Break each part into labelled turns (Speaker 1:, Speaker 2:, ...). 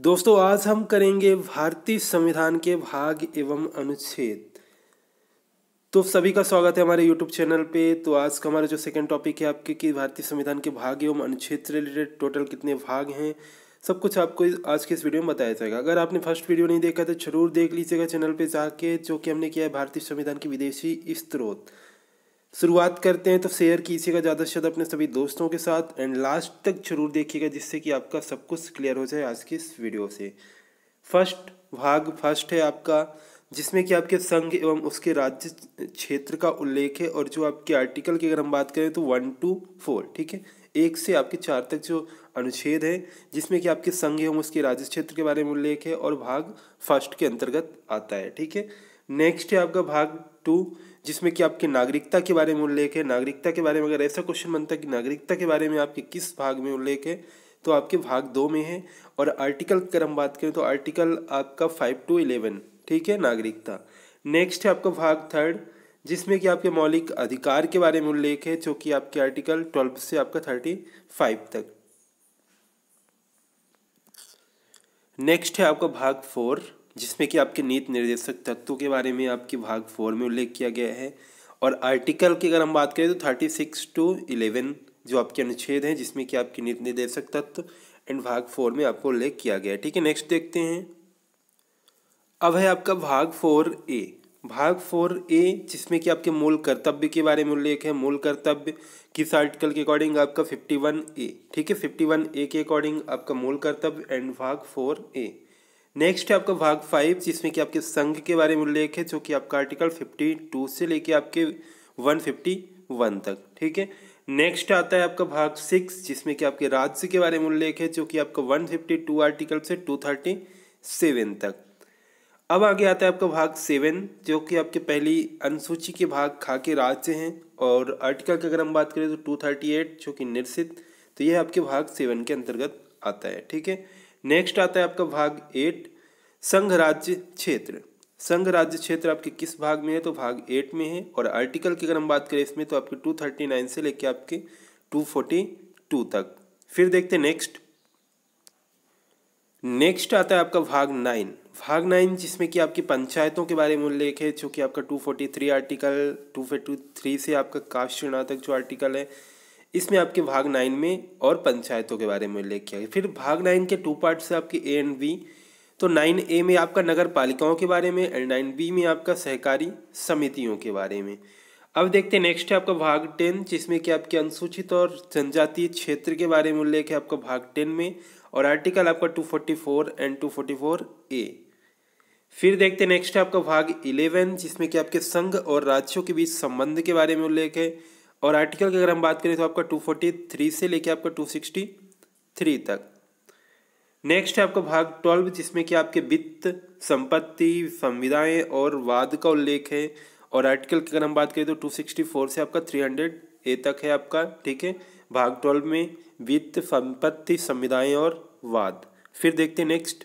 Speaker 1: दोस्तों आज हम करेंगे भारतीय संविधान के भाग एवं अनुच्छेद तो सभी का स्वागत है हमारे यूट्यूब चैनल पे तो आज का हमारा जो सेकंड टॉपिक है आपके कि भारतीय संविधान के भाग एवं अनुच्छेद से रिलेटेड टोटल कितने भाग हैं सब कुछ आपको आज के इस वीडियो में बताया जाएगा अगर आपने फर्स्ट वीडियो नहीं देखा तो जरूर देख लीजिएगा चैनल पे जाके जो कि हमने किया है भारतीय संविधान की विदेशी स्त्रोत शुरुआत करते हैं तो शेयर कीजिएगा ज़्यादा से ज़्यादा अपने सभी दोस्तों के साथ एंड लास्ट तक जरूर देखिएगा जिससे कि आपका सब कुछ क्लियर हो जाए आज की इस वीडियो से फर्स्ट भाग फर्स्ट है आपका जिसमें कि आपके संघ एवं उसके राज्य क्षेत्र का उल्लेख है और जो आपके आर्टिकल की अगर हम बात करें तो वन टू फोर ठीक है एक से आपके चार तक जो अनुच्छेद है जिसमें कि आपके संघ एवं उसके राज्य क्षेत्र के बारे में उल्लेख है और भाग फर्स्ट के अंतर्गत आता है ठीक है नेक्स्ट है आपका भाग टू जिसमें कि आपके नागरिकता के बारे में उल्लेख है नागरिकता के बारे में अगर ऐसा क्वेश्चन बनता है कि नागरिकता के बारे में आपके किस भाग में उल्लेख है तो आपके भाग दो में है और आर्टिकल अगर हम बात करें तो आर्टिकल आपका फाइव टू इलेवन ठीक है नागरिकता नेक्स्ट है आपका भाग थर्ड जिसमें कि आपके मौलिक अधिकार के बारे में उल्लेख है जो कि आपके आर्टिकल ट्वेल्व से आपका थर्टी फाइव तक नेक्स्ट है आपका भाग फोर जिसमें कि आपके नीति निर्देशक तत्वों के बारे में आपके भाग फोर में उल्लेख किया गया है और आर्टिकल की अगर हम बात करें तो थर्टी सिक्स टू इलेवन जो आपके अनुच्छेद हैं जिसमें कि आपके नीति निर्देशक तत्व एंड भाग फोर में आपको उल्लेख किया गया है ठीक है नेक्स्ट देखते हैं अब है आपका भाग फोर ए भाग फोर ए जिसमें कि आपके मूल कर्तव्य के बारे में उल्लेख है मूल कर्तव्य किस आर्टिकल के अकॉर्डिंग आपका फिफ्टी वन ए ठीक है फिफ्टी वन ए के अकॉर्डिंग आपका मूल कर्तव्य एंड भाग फोर ए नेक्स्ट है आपका भाग फाइव जिसमें कि आपके संघ के बारे में उल्लेख है जो कि आपका आर्टिकल फिफ्टी टू से लेके आपके वन फिफ्टी वन तक ठीक है नेक्स्ट आता है आपका भाग सिक्स जिसमें कि आपके राज्य के बारे में उल्लेख है जो कि आपका वन फिफ्टी टू आर्टिकल से टू थर्टी सेवन तक अब आगे आता है आपका भाग सेवन जो कि आपके पहली अनुसूची के भाग खा के राज्य हैं और आर्टिकल की अगर हम बात करें तो टू थर्टी एट जो कि निरसित तो यह आपके भाग सेवन के अंतर्गत आता है ठीक है नेक्स्ट आता है आपका भाग एट संघ राज्य क्षेत्र संघ राज्य क्षेत्र आपके किस भाग में है तो भाग एट में है और आर्टिकल की अगर हम बात करें इसमें तो आपके टू थर्टी नाइन से लेके आपके टू फोर्टी टू तक फिर देखते हैं नेक्स्ट नेक्स्ट आता है आपका भाग नाइन भाग नाइन जिसमें कि आपकी पंचायतों के बारे में उल्लेख है जो कि आपका two forty three article two forty three से आपका कास्ट चुनाव तक जो आर्टिकल है इसमें आपके भाग नाइन में और पंचायतों के बारे में उल्लेख किया गया फिर भाग नाइन के टू पार्ट्स है आपके ए एंड बी तो नाइन ए में आपका नगर पालिकाओं के बारे में एंड नाइन बी में आपका सहकारी समितियों के बारे में अब देखते हैं नेक्स्ट है आपका भाग टेन जिसमें कि आपके अनुसूचित और जनजातीय क्षेत्र के बारे में उल्लेख है आपका भाग टेन में और आर्टिकल आपका two forty four and two forty four A फिर देखते हैं नेक्स्ट है आपका भाग इलेवन जिसमें कि आपके संघ और राज्यों के बीच संबंध के बारे में उल्लेख है और आर्टिकल की अगर हम बात करें तो आपका टू फोर्टी थ्री से लेके आपका टू सिक्सटी थ्री तक नेक्स्ट है आपका भाग ट्वेल्व जिसमें कि आपके वित्त संपत्ति संविदाएं और वाद का उल्लेख है और आर्टिकल की अगर हम बात करें तो टू सिक्सटी फोर से आपका थ्री हंड्रेड ए तक है आपका ठीक है भाग ट्वेल्व में वित्त संपत्ति संविदाएं और वाद फिर देखते हैं नेक्स्ट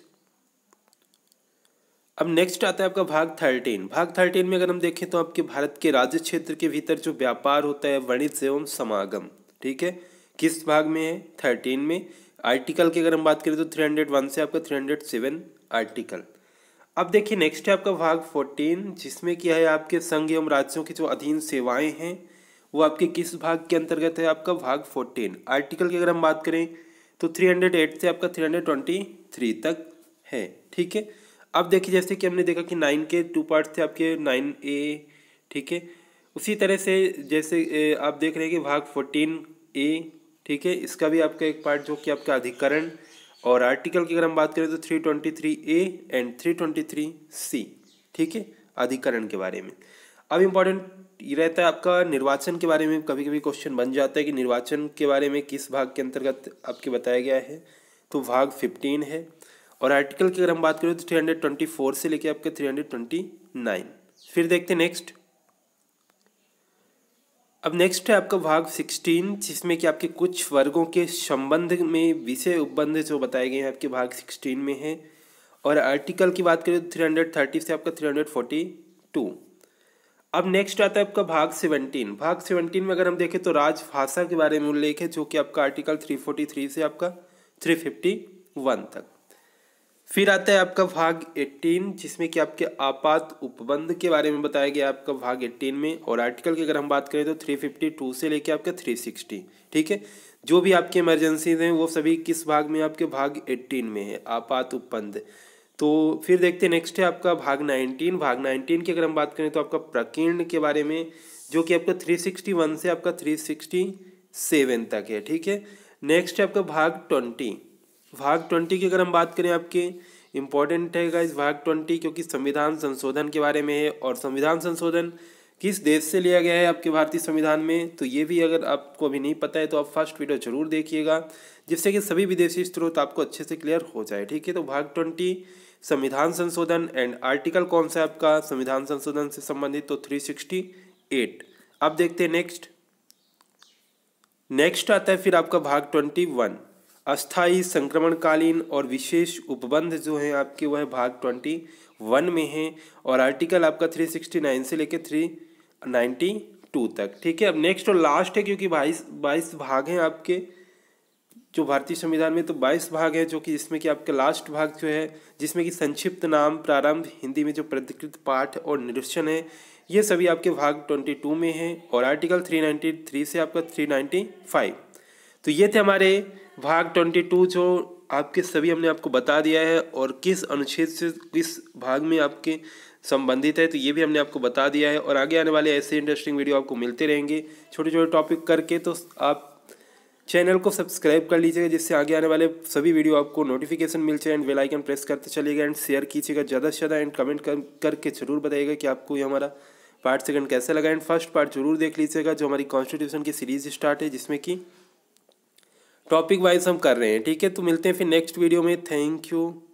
Speaker 1: अब नेक्स्ट आता है आपका भाग थर्टीन भाग थर्टीन में अगर हम देखें तो आपके भारत के राज्य क्षेत्र के भीतर जो व्यापार होता है वणिज्य एवं समागम ठीक है किस भाग में है थर्टीन में आर्टिकल की अगर हम बात करें तो थ्री हंड्रेड वन से आपका थ्री हंड्रेड सेवन आर्टिकल अब देखिए नेक्स्ट है आपका भाग फोर्टीन जिसमें क्या है आपके संघ एवं राज्यों की जो अधीन सेवाएं हैं वो आपके किस भाग के अंतर्गत है आपका भाग फोर्टीन आर्टिकल की अगर हम बात करें तो थ्री हंड्रेड एट से आपका थ्री हंड्रेड ट्वेंटी थ्री तक है ठीक है अब देखिए जैसे कि हमने देखा कि नाइन के टू पार्ट थे आपके नाइन ए ठीक है उसी तरह से जैसे आप देख रहे हैं कि भाग फोर्टीन ए ठीक है इसका भी आपका एक पार्ट जो कि आपका अधिकरण और आर्टिकल की अगर हम बात करें तो three twenty three A and three twenty three C ठीक है अधिकरण के बारे में अब इम्पॉर्टेंट ये रहता है आपका निर्वाचन के बारे में कभी कभी क्वेश्चन बन जाता है कि निर्वाचन के बारे में किस भाग के अंतर्गत आपके बताया गया है तो भाग फिफ्टीन है और आर्टिकल की अगर हम बात करें तो 324 से लेके आपके 329 फिर देखते हैं नेक्स्ट अब नेक्स्ट है आपका भाग सिक्सटीन जिसमें कि आपके कुछ वर्गों के संबंध में विषय उपबंध जो बताए गए हैं आपके भाग सिक्सटीन में है और आर्टिकल की बात करें तो थ्री हंड्रेड थर्टी से आपका थ्री हंड्रेड फोर्टी टू अब नेक्स्ट आता है आपका भाग सेवनटीन भाग सेवनटीन में अगर हम देखें तो राजभाषा के बारे में उल्लेख है जो कि आपका आर्टिकल थ्री फोर्टी थ्री से आपका थ्री फिफ्टी वन तक फिर आता है आपका भाग 18 जिसमें कि आपके आपात उपबंध के बारे में बताया गया आपका भाग 18 में और आर्टिकल की अगर हम बात करें तो 352 से लेके आपका 360 ठीक है जो भी आपकी इमरजेंसीज हैं वो सभी किस भाग में आपके भाग 18 में है आपात उपबंध तो फिर देखते हैं नेक्स्ट है आपका भाग 19 भाग 19 की अगर हम बात करें तो आपका प्रकीर्ण के बारे में जो कि आपका थ्री से आपका थ्री तक है ठीक है नेक्स्ट है आपका भाग ट्वेंटी भाग ट्वेंटी की अगर हम बात करें आपके इम्पॉर्टेंट है गाइज भाग ट्वेंटी क्योंकि संविधान संशोधन के बारे में है और संविधान संशोधन किस देश से लिया गया है आपके भारतीय संविधान में तो ये भी अगर आपको अभी नहीं पता है तो आप फर्स्ट वीडियो जरूर देखिएगा जिससे कि सभी विदेशी स्रोत आपको अच्छे से क्लियर हो जाए ठीक है तो भाग ट्वेंटी संविधान संशोधन एंड आर्टिकल कौन सा है आपका संविधान संशोधन से संबंधित तो थ्री सिक्सटी एट अब देखते हैं नेक्स्ट नेक्स्ट आता है फिर आपका भाग ट्वेंटी वन अस्थाई संक्रमणकालीन और विशेष उपबंध जो हैं आपके वह भाग ट्वेंटी वन में हैं और आर्टिकल आपका थ्री सिक्सटी नाइन से लेकर थ्री नाइन्टी टू तक ठीक है अब नेक्स्ट और लास्ट है क्योंकि बाईस बाईस भाग हैं आपके जो भारतीय संविधान में तो बाईस भाग हैं जो कि जिसमें कि आपके लास्ट भाग जो है जिसमें कि संक्षिप्त नाम प्रारंभ हिंदी में जो प्रतिकृत पाठ और निरीक्षण है ये सभी आपके भाग ट्वेंटी टू में हैं और आर्टिकल थ्री नाइन्टी थ्री से आपका थ्री नाइन्टी फाइव तो ये थे हमारे भाग ट्वेंटी टू जो आपके सभी हमने आपको बता दिया है और किस अनुच्छेद से किस भाग में आपके संबंधित है तो ये भी हमने आपको बता दिया है और आगे आने वाले ऐसे इंटरेस्टिंग वीडियो आपको मिलते रहेंगे छोटे छोटे टॉपिक करके तो आप चैनल को सब्सक्राइब कर लीजिएगा जिससे आगे आने वाले सभी वीडियो आपको नोटिफिकेशन मिल जाए एंड आइकन प्रेस करते चलिएगा एंड शेयर कीजिएगा ज़्यादा से ज़्यादा एंड कमेंट कर, करके जरूर बताइएगा कि आपको ये हमारा पार्ट सेकंड कैसा लगा एंड फर्स्ट पार्ट जरूर देख लीजिएगा जो हमारी कॉन्स्टिट्यूशन की सीरीज़ स्टार्ट है जिसमें कि टॉपिक वाइज हम कर रहे हैं ठीक है तो मिलते हैं फिर नेक्स्ट वीडियो में थैंक यू